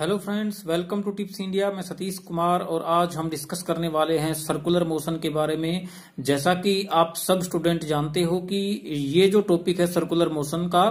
hello friends welcome to Tips India मैं सतीश कुमार और आज हम डिस्कस करने वाले हैं सर्कुलर मोशन के बारे में जैसा कि आप सब स्टूडेंट जानते हो कि ये जो टॉपिक है सर्कुलर मोशन का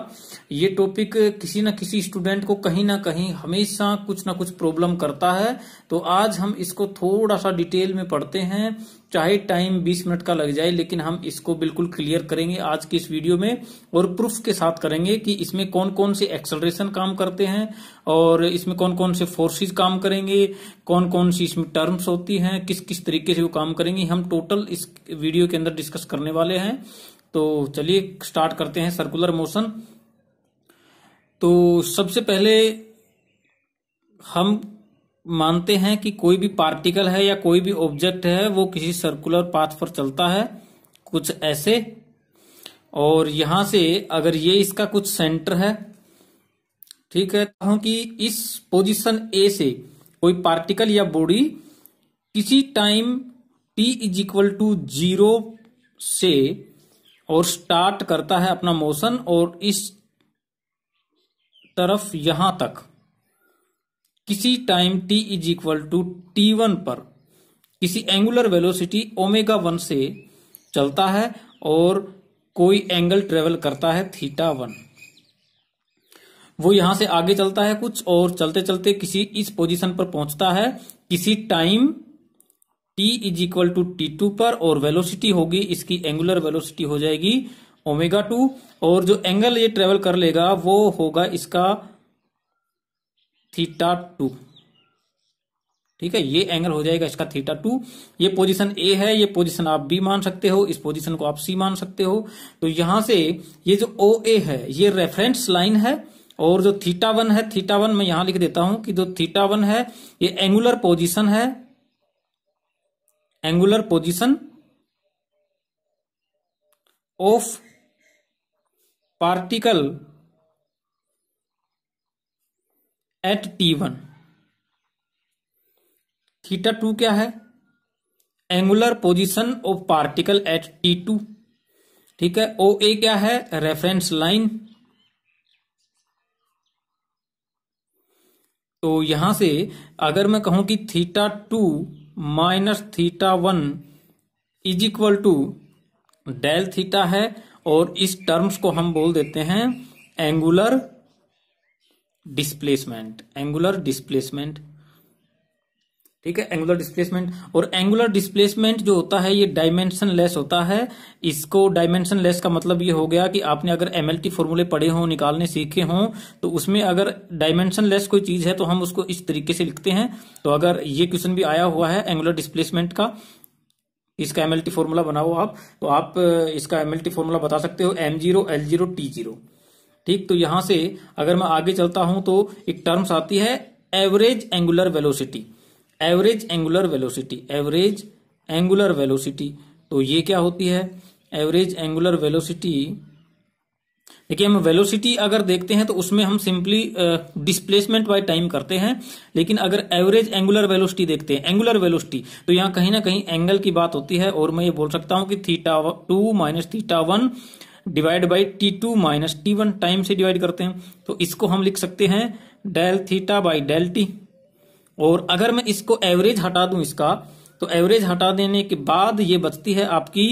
ये टॉपिक किसी न किसी स्टूडेंट को कहीं ना कहीं हमेशा कुछ ना कुछ प्रॉब्लम करता है तो आज हम इसको थोड़ा सा डिटेल में पढ़ते हैं चाहे टाइम 20 मिनट का लग जाए लेकिन हम इसको बिल्कुल क्लियर करेंगे आज की इस वीडियो में और प्रूफ के साथ करेंगे कि इसमें कौन कौन से एक्सलरेशन काम करते हैं और इसमें कौन कौन से फोर्सेस काम करेंगे कौन कौन सी इसमें टर्म्स होती हैं किस किस तरीके से वो काम करेंगे हम टोटल इस वीडियो के अंदर डिस्कस करने वाले हैं तो चलिए स्टार्ट करते हैं सर्कुलर मोशन तो सबसे पहले हम मानते हैं कि कोई भी पार्टिकल है या कोई भी ऑब्जेक्ट है वो किसी सर्कुलर पाथ पर चलता है कुछ ऐसे और यहां से अगर ये इसका कुछ सेंटर है ठीक है हूं तो कि इस पोजीशन ए से कोई पार्टिकल या बॉडी किसी time T is equal to zero से और स्टार्ट करता है अपना मोशन और इस तरफ यहां तक किसी time t is equal to T one पर किसी एंगुलर वेलोसिटी ओमेगा वन से चलता है और कोई एंगल ट्रेवल करता है थीटा वन वो यहां से आगे चलता है कुछ और चलते चलते किसी इस पोजीशन पर पहुंचता है किसी time t is equal to T two पर और वेलोसिटी होगी इसकी एंगुलर वेलोसिटी हो जाएगी ओमेगा टू और जो एंगल ये ट्रेवल कर लेगा वो होगा इसका थीटा टू ठीक है ये एंगल हो जाएगा इसका थीटा टू ये पोजीशन ए है ये पोजीशन आप बी मान सकते हो इस पोजीशन को आप सी मान सकते हो तो यहां से ये जो ओ ए है ये रेफरेंस लाइन है और जो थीटा वन है थीटा वन मैं यहां लिख देता हूं कि जो थीटा वन है ये एंगुलर पोजीशन है angular position of particle at T one theta two क्या है angular position of particle at T two ठीक है ओ ए क्या है रेफरेंस लाइन तो यहां से अगर मैं कहूं कि theta two minus theta one is equal to del theta है और इस टर्म्स को हम बोल देते हैं एंगुलर डिस्प्लेसमेंट एंगुलर डिस्प्लेसमेंट ठीक है एंगुलर डिस्प्लेसमेंट और एंगुलर डिस्प्लेसमेंट जो होता है ये डायमेंशन लेस होता है इसको डायमेंशन लेस का मतलब ये हो गया कि आपने अगर एम एल टी फॉर्मूले पढ़े हों निकालने सीखे हों तो उसमें अगर डायमेंशन लेस कोई चीज है तो हम उसको इस तरीके से लिखते हैं तो अगर ये क्वेश्चन भी आया हुआ है एंगुलर डिस्प्लेसमेंट का इसका एम एल टी फॉर्मूला बनाओ आप तो आप इसका एम एल टी फॉर्मूला बता सकते हो M zero L zero T zero ठीक तो यहां से अगर मैं आगे चलता हूं तो एक टर्म्स आती है average angular velocity average angular velocity average angular velocity तो ये क्या होती है एवरेज एंगुलर वेलोसिटी देखिए हम वेलोसिटी अगर देखते हैं तो उसमें हम सिंपली डिस्प्लेसमेंट बाय टाइम करते हैं लेकिन अगर एवरेज एंगुलर वेलोसिटी देखते हैं एंगुलर वेलोसिटी तो यहाँ कहीं ना कहीं एंगल की बात होती है और मैं ये बोल सकता हूं कि theta two minus theta one divide by T two minus T one time से डिवाइड करते हैं तो इसको हम लिख सकते हैं del theta by del T और अगर मैं इसको एवरेज हटा दू इसका तो एवरेज हटा देने के बाद ये बचती है आपकी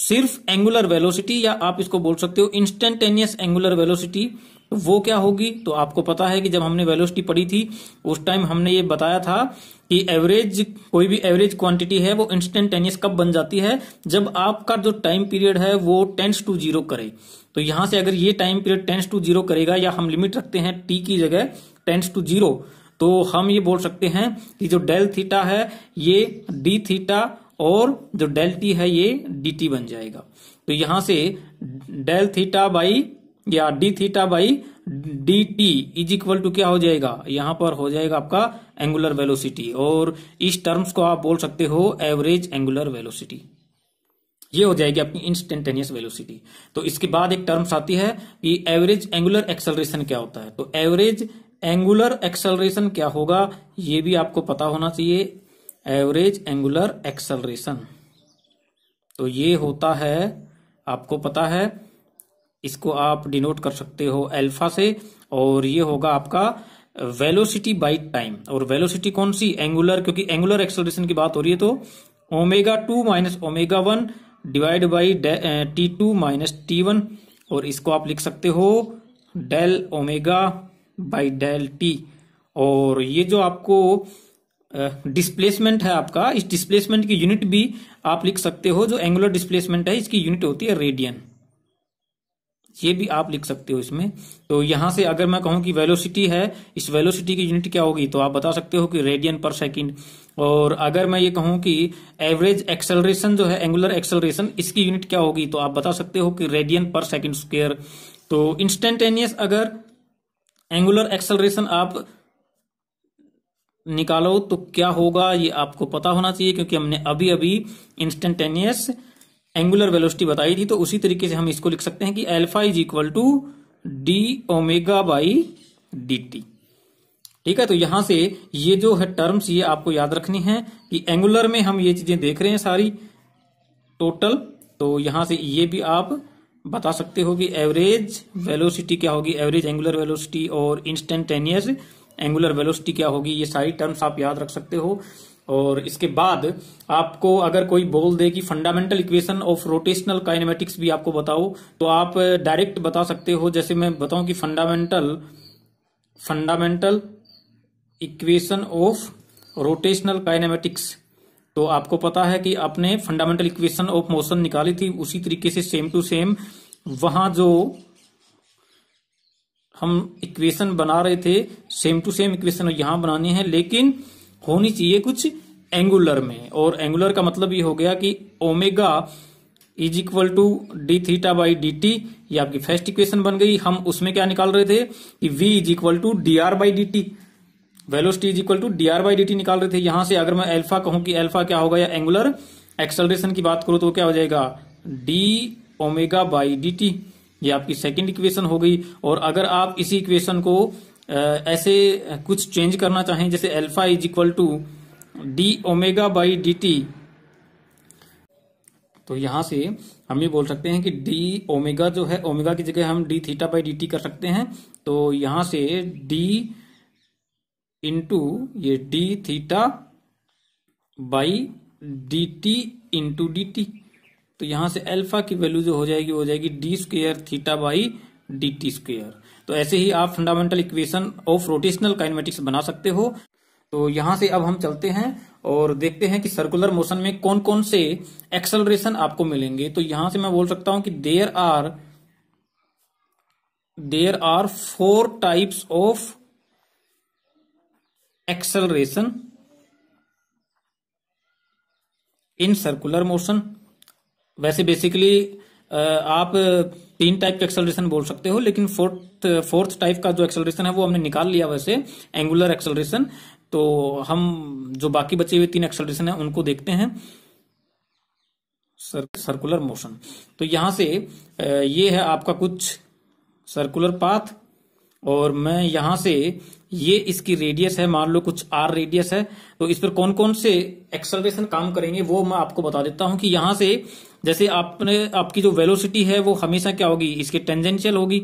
सिर्फ एंगुलर वेलोसिटी या आप इसको बोल सकते हो इंस्टेंटेनियस एंगुलर वेलोसिटी वो क्या होगी तो आपको पता है कि जब हमने वेलोसिटी पढ़ी थी उस टाइम हमने ये बताया था कि एवरेज कोई भी एवरेज क्वांटिटी है वो इंस्टेंटेनियस कब बन जाती है जब आपका जो टाइम पीरियड है वो टेंस टू जीरो करे तो यहां से अगर ये time period tends to zero करेगा या हम लिमिट रखते हैं टी की जगह टेंस टू जीरो तो हम ये बोल सकते हैं कि जो डेल थीटा है ये डी थीटा और जो डेल टी है ये डी टी बन जाएगा तो यहां से डेल थीटा बाई या D theta by D T is equal to क्या हो जाएगा यहां पर हो जाएगा आपका एंगुलर वेलोसिटी और इस टर्म्स को आप बोल सकते हो एवरेज एंगुलर वेलोसिटी ये हो जाएगी आपकी इंस्टेंटेनियस वेलोसिटी तो इसके बाद एक टर्म्स आती है कि एवरेज एंगुलर एक्सलरेशन क्या होता है तो एवरेज एंगुलर एक्सलरेशन क्या होगा ये भी आपको पता होना चाहिए एवरेज एंगुलर एक्सलरेशन तो ये होता है आपको पता है इसको आप डिनोट कर सकते हो अल्फा से और ये होगा आपका वेलोसिटी बाई टाइम और वेलोसिटी कौन सी एंगुलर क्योंकि एंगुलर एक्सलेशन की बात हो रही है तो omega two minus omega one divide by T two minus T one और इसको आप लिख सकते हो del omega by del T और ये जो आपको डिस्प्लेसमेंट eh, है आपका इस डिस्प्लेसमेंट की यूनिट भी आप लिख सकते हो जो एंगुलर डिस्प्लेसमेंट है इसकी यूनिट होती है रेडियन ये भी आप लिख सकते हो इसमें तो यहां से अगर मैं कहूं कि वेलोसिटी है इस वेलोसिटी की यूनिट क्या होगी तो आप बता सकते हो कि रेडियन पर सेकंड और अगर मैं ये कहूं कि एवरेज एक्सेलरेशन जो है एंगुलर एक्सेलरेशन इसकी यूनिट क्या होगी तो आप बता सकते हो कि रेडियन पर सेकंड स्क्वेयर तो इंस्टेंटेनियस अगर एंगुलर एक्सेलरेशन आप निकालो तो क्या होगा ये आपको पता होना चाहिए क्योंकि हमने अभी अभी इंस्टेंटेनियस एंगुलर वेलोसिटी बताई थी तो उसी तरीके से हम इसको लिख सकते हैं कि alpha is equal to D omega by D T ठीक है तो यहां से ये जो है टर्म्स ये आपको याद रखनी है कि एंगुलर में हम ये चीजें देख रहे हैं सारी टोटल तो यहां से ये भी आप बता सकते हो कि एवरेज वेलोसिटी क्या होगी एवरेज एंगुलर वेलोसिटी और इंस्टेंटेनियस एंगुलर वेलोसिटी क्या होगी ये सारी टर्म्स आप याद रख सकते हो और इसके बाद आपको अगर कोई बोल दे कि fundamental equation of rotational kinematics भी आपको बताओ तो आप डायरेक्ट बता सकते हो जैसे मैं बताऊं कि fundamental fundamental equation of rotational kinematics तो आपको पता है कि आपने फंडामेंटल इक्वेशन ऑफ मोशन निकाली थी उसी तरीके से सेम टू सेम वहां जो हम इक्वेशन बना रहे थे सेम टू सेम इक्वेशन यहां बनानी है लेकिन होनी चाहिए कुछ एंगुलर में और एंगुलर का मतलब ये हो गया कि omega is equal to D theta by D T ये आपकी फर्स्ट इक्वेशन बन गई हम उसमें क्या निकाल रहे थे कि v is equal to D R by D T velocity is equal to D R by D T निकाल रहे थे यहां से अगर मैं एल्फा कहूं कि एल्फा क्या होगा या एंगुलर एक्सलरेशन की बात करूं तो क्या हो जाएगा D omega by D T ये आपकी सेकेंड इक्वेशन हो गई और अगर आप इसी इक्वेशन को ऐसे कुछ चेंज करना चाहें जैसे alpha is equal to D omega by D T तो यहां से हम ये बोल सकते हैं कि डी ओमेगा जो है ओमेगा की जगह हम D theta by D T कर सकते हैं तो यहां से डी इंटू ये D theta by D T into D T तो यहां से अल्फा की वैल्यू जो हो जाएगी वो हो जाएगी D square theta by D T square तो ऐसे ही आप fundamental equation of rotational kinematics बना सकते हो तो यहां से अब हम चलते हैं और देखते हैं कि सर्कुलर मोशन में कौन कौन से एक्सलरेशन आपको मिलेंगे तो यहां से मैं बोल सकता हूं कि there are there are four types of acceleration in circular motion वैसे बेसिकली आप तीन टाइप के एक्सेलरेशन बोल सकते हो लेकिन फोर्थ फोर्थ टाइप का जो एक्सेलरेशन है वो हमने निकाल लिया वैसे एंगुलर एक्सेलरेशन तो हम जो बाकी बचे हुए तीन एक्सेलरेशन है उनको देखते हैं सर्कुलर मोशन तो यहां से ये है आपका कुछ सर्कुलर पाथ और मैं यहां से ये इसकी रेडियस है मान लो कुछ आर रेडियस है तो इस पर कौन कौन से एक्सलरेशन काम करेंगे वो मैं आपको बता देता हूं कि यहां से जैसे आपने आपकी जो वेलोसिटी है वो हमेशा क्या होगी इसके टेंजेंशियल होगी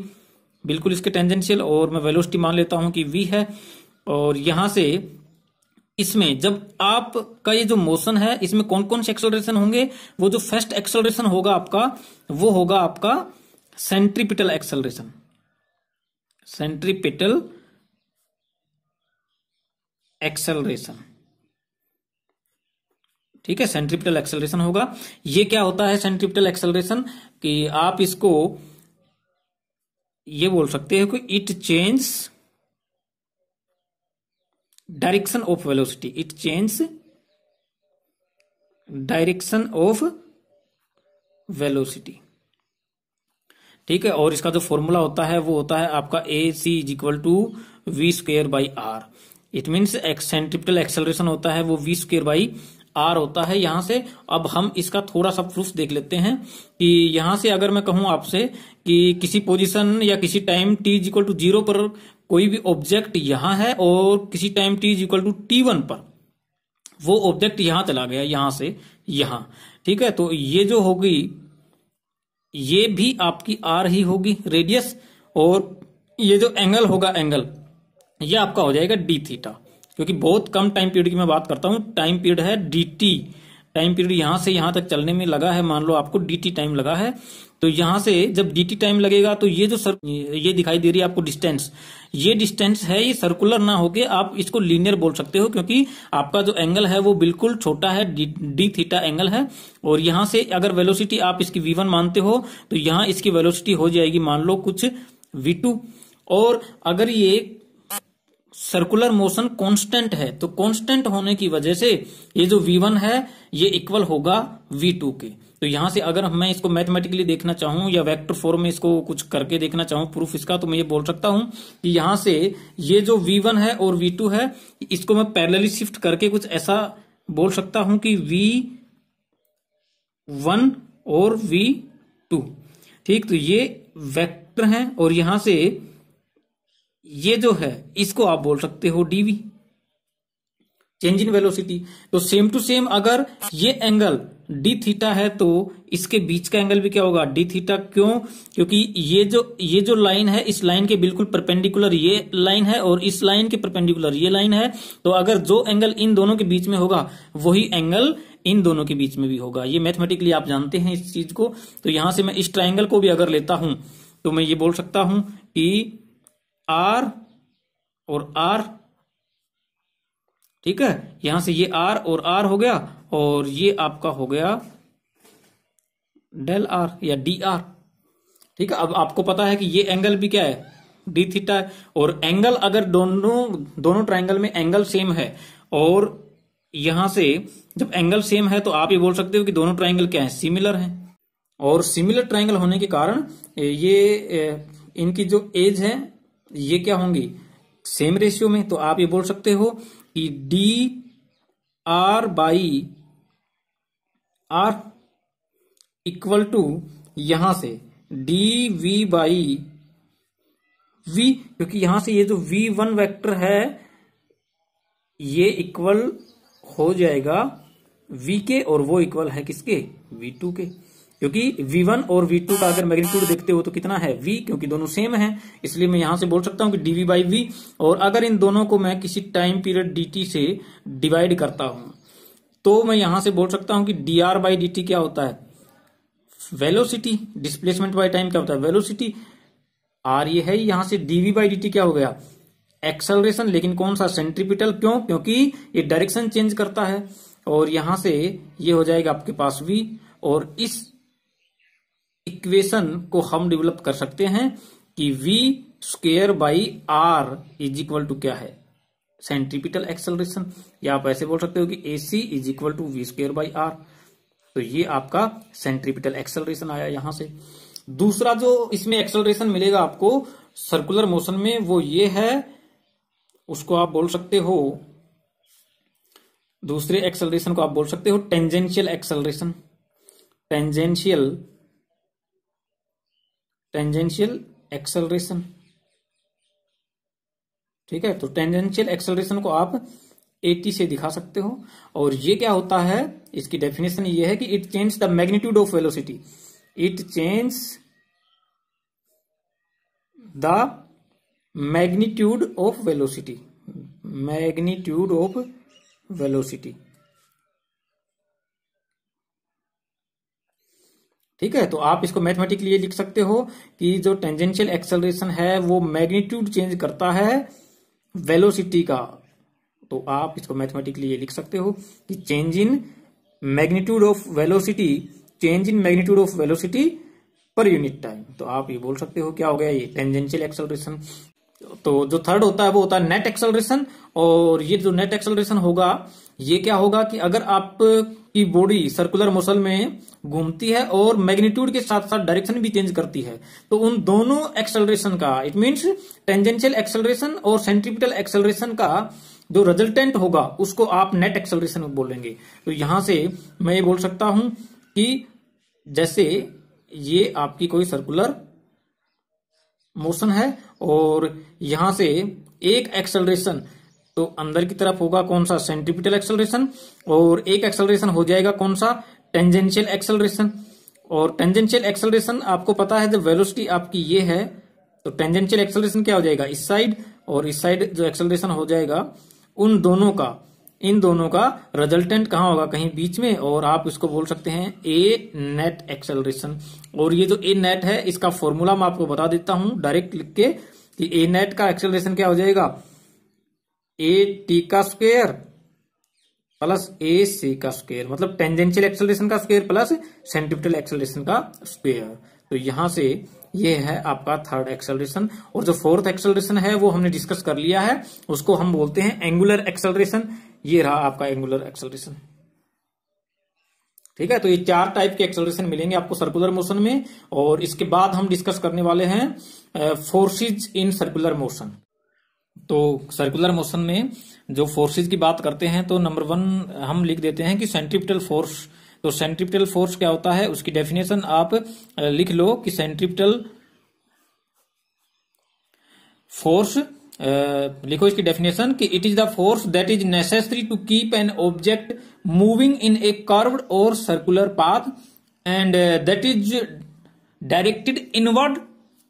बिल्कुल इसके टेंजेंशियल और मैं वेलोसिटी मान लेता हूं कि वी है और यहां से इसमें जब आपका ये जो मोशन है इसमें कौन कौन से एक्सोलेशन होंगे वो जो फर्स्ट एक्सलरेशन होगा आपका वो होगा आपका सेंट्रीपिटल एक्सलरेशन सेंट्रीपिटल एक्सेलरेशन ठीक है सेंट्रीपिटल एक्सेलरेशन होगा ये क्या होता है सेंट्रीपिटल एक्सेलरेशन कि आप इसको ये बोल सकते हैं कि it change direction of velocity it change direction of velocity ठीक है और इसका जो फॉर्मूला होता है वो होता है आपका A C is equal to V square by R it mean centripetal acceleration होता है वो वी स्क्र बाई आर होता है यहां से अब हम इसका थोड़ा सा प्रूफ देख लेते हैं कि यहां से अगर मैं कहूं आपसे कि किसी पोजिशन या किसी time T is equal to zero पर कोई भी ऑब्जेक्ट यहां है और किसी time T is equal to T one पर वो ऑब्जेक्ट यहां चला गया यहां से यहां ठीक है तो ये जो होगी ये भी आपकी आर ही होगी रेडियस और ये जो एंगल होगा एंगल ये आपका हो जाएगा डी थीटा क्योंकि बहुत कम टाइम पीरियड की मैं बात करता हूं टाइम पीरियड है डी टी टाइम पीरियड यहां से यहां तक चलने में लगा है मान लो आपको डी टी टाइम लगा है तो यहां से जब डी टाइम लगेगा तो ये जो सर ये दिखाई दे रही है आपको डिस्टेंस ये डिस्टेंस है ये सर्कुलर ना होके आप इसको लीनियर बोल सकते हो क्योंकि आपका जो एंगल है वो बिल्कुल छोटा है डी थीटा एंगल है और यहां से अगर वेलोसिटी आप इसकी वी मानते हो तो यहां इसकी वेलोसिटी हो जाएगी मान लो कुछ वी और अगर ये सर्कुलर मोशन कांस्टेंट है तो कांस्टेंट होने की वजह से ये जो v1 है ये इक्वल होगा v2 के तो यहां से अगर मैं इसको मैथमेटिकली देखना चाहूं या वेक्टर फॉर्म में इसको कुछ करके देखना चाहूं प्रूफ इसका तो मैं ये बोल सकता हूं कि यहां से ये जो v1 है और v2 है इसको मैं पैरेलली शिफ्ट करके कुछ ऐसा बोल सकता हूं कि v1 और v2 ठीक तो ये वेक्टर हैं और यहां से ये जो है इसको आप बोल सकते हो डीवी चेंज इन वेलोसिटी तो सेम टू सेम अगर ये एंगल डी थीटा है तो इसके बीच का एंगल भी क्या होगा डी थीटा क्यों क्योंकि ये जो ये जो लाइन है इस लाइन के बिल्कुल परपेंडिकुलर ये लाइन है और इस लाइन के परपेंडिकुलर ये लाइन है तो अगर जो एंगल इन दोनों के बीच में होगा वही एंगल इन दोनों के बीच में भी होगा ये मैथमेटिकली आप जानते हैं इस चीज को तो यहां से मैं इस ट्राइंगल को भी अगर लेता हूं तो मैं ये बोल सकता हूं कि आर और आर ठीक है यहां से ये आर और आर हो गया और ये आपका हो गया डेल आर या डी आर ठीक है अब आपको पता है कि ये एंगल भी क्या है डी थीटा है और एंगल अगर दोनों दोनों ट्राइंगल में एंगल सेम है और यहां से जब एंगल सेम है तो आप ये बोल सकते हो कि दोनों ट्राइंगल क्या है सिमिलर है और सिमिलर ट्राइंगल होने के कारण ये इनकी जो एज है ये क्या होंगी सेम रेशियो में तो आप ये बोल सकते हो कि D R by R equal to यहां से डी वी बाई वी क्योंकि यहां से ये जो वी वन वैक्टर है ये इक्वल हो जाएगा वी के और वो इक्वल है किसके वी टू के क्योंकि v1 और v2 का अगर मैग्नीट्यूड देखते हो तो कितना है v क्योंकि दोनों सेम है इसलिए मैं यहां से बोल सकता हूं कि dv बाई वी और अगर इन दोनों को मैं किसी टाइम पीरियड dt से डिवाइड करता हूं तो मैं यहां से बोल सकता हूं कि D R by D T क्या होता है वेलोसिटी डिस्प्लेसमेंट बाई टाइम क्या होता है वेलोसिटी आर ये है यहां से डीवी बाई डी क्या हो गया एक्सलरेशन लेकिन कौन सा सेंट्रीपिटल क्यों क्योंकि ये डायरेक्शन चेंज करता है और यहां से ये हो जाएगा आपके पास वी और इस इक्वेशन को हम डेवलप कर सकते हैं कि V square by R is equal to क्या है सेंट्रीपिटल एक्सेलरेशन या आप ऐसे बोल सकते हो कि A C is equal to V square by R तो ये आपका सेंट्रीपिटल एक्सेलरेशन आया यहां से दूसरा जो इसमें एक्सेलरेशन मिलेगा आपको सर्कुलर मोशन में वो ये है उसको आप बोल सकते हो दूसरे एक्सेलरेशन को आप बोल सकते हो tangential acceleration tangential tangential acceleration ठीक है तो टेंजेंशियल एक्सेलरेशन को आप 80 से दिखा सकते हो और ये क्या होता है इसकी डेफिनेशन ये है कि it change the magnitude of velocity it change the magnitude of velocity magnitude of velocity ठीक है तो आप इसको मैथमेटिकली लिख सकते हो कि जो टेंजेंशियल एक्सेलरेशन है वो मैग्नीट्यूड चेंज करता है वेलोसिटी का तो आप इसको मैथमेटिकली ये लिख सकते हो कि change in magnitude of velocity change in magnitude of velocity per unit time तो आप ये बोल सकते हो क्या हो गया ये टेंजेंशियल एक्सेलरेशन तो जो थर्ड होता है वो होता है नेट एक्सलरेशन और ये जो नेट एक्सलरेशन होगा ये क्या होगा कि अगर आप की बॉडी सर्कुलर मोशन में घूमती है और मैग्नीट्यूड के साथ साथ डायरेक्शन भी चेंज करती है तो उन दोनों एक्सलरेशन का इट मीन्स टेंजेंशियल एक्सेलरेशन और सेंट्रिपिटल एक्सेलरेशन का जो रिजल्टेंट होगा उसको आप नेट एक्सलरेशन बोलेंगे तो यहां से मैं ये बोल सकता हूं कि जैसे ये आपकी कोई सर्कुलर मोशन है और यहां से एक एक्सेलरेशन तो अंदर की तरफ होगा कौन सा सेंटिपिटल एक्सेलरेशन और एक एक्सेलरेशन हो जाएगा कौन सा टेंजेंशियल एक्सेलरेशन और टेंजेंशियल एक्सेलरेशन आपको पता है जब वेलोसिटी आपकी ये है तो टेंजेंशियल एक्सेलरेशन क्या हो जाएगा इस साइड और इस साइड जो एक्सेलरेशन हो जाएगा उन दोनों का इन दोनों का रिजल्टेंट कहा होगा कहीं बीच में और आप इसको बोल सकते हैं ए नेट एक्सेलरेशन और ये जो ए नेट है इसका फॉर्मूला मैं आपको बता देता हूं डायरेक्ट लिख के कि ए नेट का एक्सेलरेशन क्या हो जाएगा ए टी का स्क्वेयर प्लस ए सी का स्क्वेयर मतलब टेंजेंशियल एक्सेलरेशन का स्क्वेयर प्लस सेंटिपिटल एक्सेलरेशन का स्क्वेयर तो यहां से ये है आपका थर्ड एक्सेलरेशन और जो फोर्थ एक्सेलरेशन है वो हमने डिस्कस कर लिया है उसको हम बोलते हैं एंगुलर एक्सेलरेशन ये रहा आपका एंगुलर एक्सेलरेशन ठीक है तो ये चार टाइप के एक्सेलरेशन मिलेंगे आपको सर्कुलर मोशन में और इसके बाद हम डिस्कस करने वाले हैं फोर्सेज इन सर्कुलर मोशन तो सर्कुलर मोशन में जो फोर्सेज की बात करते हैं तो नंबर वन हम लिख देते हैं कि सेंट्रिपिटल फोर्स तो सेंट्रिपिटल फोर्स क्या होता है उसकी डेफिनेशन आप लिख लो कि सेंट्रिपिटल फोर्स लिखो इसकी डेफिनेशन कि it is the force that is necessary to keep an object moving in a curved और circular path and that is directed inward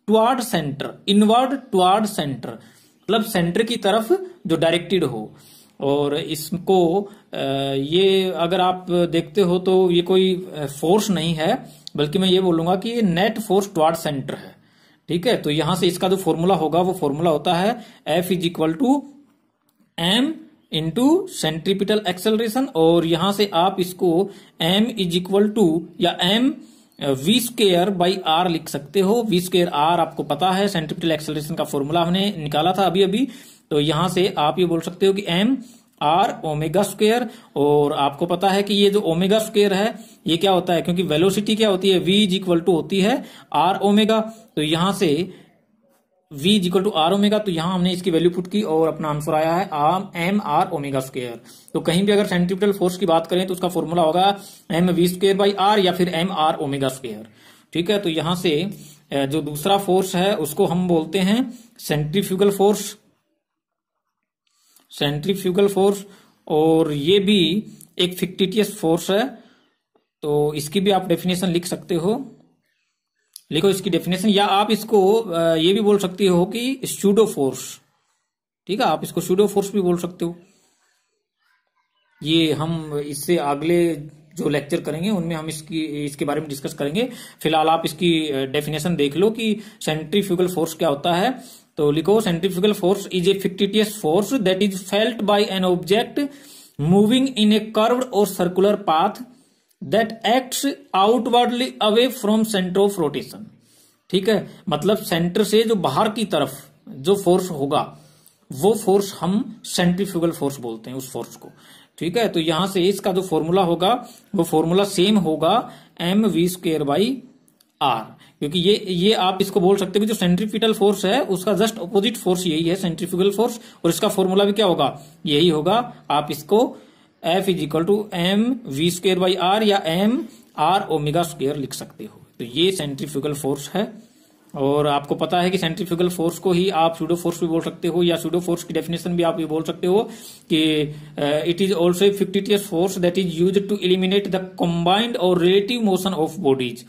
toward centre inward toward centre मतलब centre की तरफ जो directed हो और इसको ये अगर आप देखते हो तो ये कोई फोर्स नहीं है बल्कि मैं ये बोलूंगा कि ये नेट फोर्स टुवार्ड सेंटर है ठीक है तो यहां से इसका जो फॉर्मूला होगा वो फॉर्मूला होता है F is equal to M into centripetal acceleration और यहां से आप इसको एम इज इक्वल टू या M V square by R लिख सकते हो वी स्केयर आर आपको पता है सेंट्रीपिटल एक्सेलरेशन का फॉर्मूला हमने निकाला था अभी अभी तो यहां से आप ये बोल सकते हो कि एम आर ओमेगा स्क्वेयर और आपको पता है कि ये जो ओमेगा स्क्वेयर है ये क्या होता है क्योंकि वेलोसिटी क्या होती है वी इज इक्वल टू होती है आर ओमेगा तो यहां से V is equal to R omega तो यहां हमने इसकी वैल्यू पुट की और अपना आंसर आया है आम एम आर ओमेगा स्क्वेयर तो कहीं भी अगर सेंट्रिपिटल फोर्स की बात करें तो उसका फॉर्मूला होगा M V square by R या फिर एम आर ओमेगा स्क्वेयर ठीक है तो यहां से जो दूसरा फोर्स है उसको हम बोलते हैं सेंट्रीफ्यूगल फोर्स सेंट्रीफ्यूगल फोर्स और ये भी एक फिक्टिटियस फोर्स है तो इसकी भी आप डेफिनेशन लिख सकते हो लिखो इसकी डेफिनेशन या आप इसको ये भी बोल सकते हो कि स्टूडो फोर्स ठीक है आप इसको स्टूडो फोर्स भी बोल सकते हो ये हम इससे अगले जो लेक्चर करेंगे उनमें हम इसकी इसके बारे में डिस्कस करेंगे फिलहाल आप इसकी डेफिनेशन देख लो कि सेंट्रीफ्यूगल फोर्स क्या होता है तो लिखो centrifugal force is a fictitious force that is felt by an object moving in a curve और circular path that acts outwardly away from centre of rotation ठीक है मतलब सेंटर से जो बाहर की तरफ जो फोर्स होगा वो फोर्स हम सेंट्रीफ्यूगल फोर्स बोलते हैं उस फोर्स को ठीक है तो यहां से इसका जो फॉर्मूला होगा वो फॉर्मूला सेम होगा M V square by R क्योंकि ये ये आप इसको बोल सकते हो कि जो सेंट्रीफिटल फोर्स है उसका जस्ट अपोजिट फोर्स यही है सेंट्रीफ्यूगल फोर्स और इसका फॉर्मूला भी क्या होगा यही होगा आप इसको F is equal to M V square by R या एम आर ओमेगा स्क्र लिख सकते हो तो ये सेंट्रीफ्यूगल फोर्स है और आपको पता है कि सेंट्रीफ्यूगल फोर्स को ही आप सूडो फोर्स भी बोल सकते हो या सूडो फोर्स की डेफिनेशन भी आप ये बोल सकते हो कि it is also fictitious force that is use to eliminate the combined और रिलेटिव मोशन ऑफ बॉडीज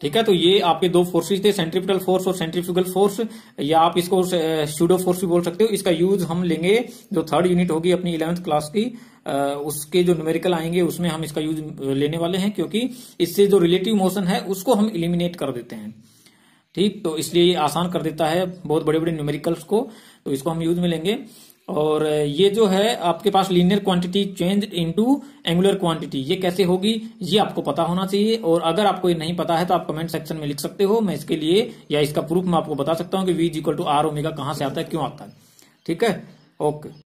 ठीक है तो ये आपके दो फोर्सेज थे सेंट्रिपिटल फोर्स और सेंट्रिफ्यूगल फोर्स या आप इसको स्यूडो फोर्स भी बोल सकते हो इसका यूज हम लेंगे जो थर्ड यूनिट होगी अपनी इलेवंथ क्लास की उसके जो न्यूमेरिकल आएंगे उसमें हम इसका यूज लेने वाले हैं क्योंकि इससे जो रिलेटिव मोशन है उसको हम इलिमिनेट कर देते हैं ठीक तो इसलिए ये आसान कर देता है बहुत बड़े बड़े न्यूमेरिकल्स को तो इसको हम यूज में लेंगे और ये जो है आपके पास linear quantity change into angular quantity ये कैसे होगी ये आपको पता होना चाहिए और अगर आपको ये नहीं पता है तो आप कमेंट सेक्शन में लिख सकते हो मैं इसके लिए या इसका प्रूफ मैं आपको बता सकता हूँ कि V equal to R omega कहाँ से आता है क्यों आता है ठीक है ओके